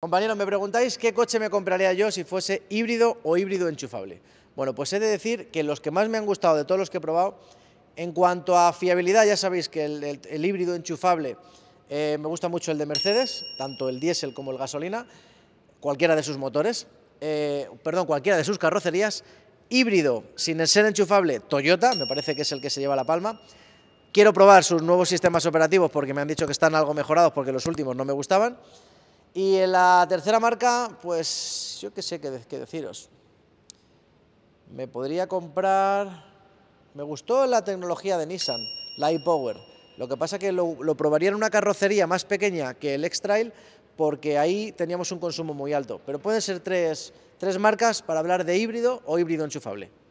Compañeros, me preguntáis qué coche me compraría yo si fuese híbrido o híbrido enchufable. Bueno, pues he de decir que los que más me han gustado de todos los que he probado, en cuanto a fiabilidad, ya sabéis que el, híbrido enchufable eh, me gusta mucho el de Mercedes, tanto el diésel como el gasolina, cualquiera de sus motores, eh, perdón, cualquiera de sus carrocerías. Híbrido, sin el ser enchufable, Toyota, me parece que es el que se lleva la palma. Quiero probar sus nuevos sistemas operativos porque me han dicho que están algo mejorados porque los últimos no me gustaban. Y en la tercera marca, pues yo qué sé qué, deciros. Me podría comprar... Me gustó la tecnología de Nissan, la iPower. Lo que pasa que lo, probaría en una carrocería más pequeña que el X-Trail porque ahí teníamos un consumo muy alto. Pero pueden ser tres marcas para hablar de híbrido o híbrido enchufable.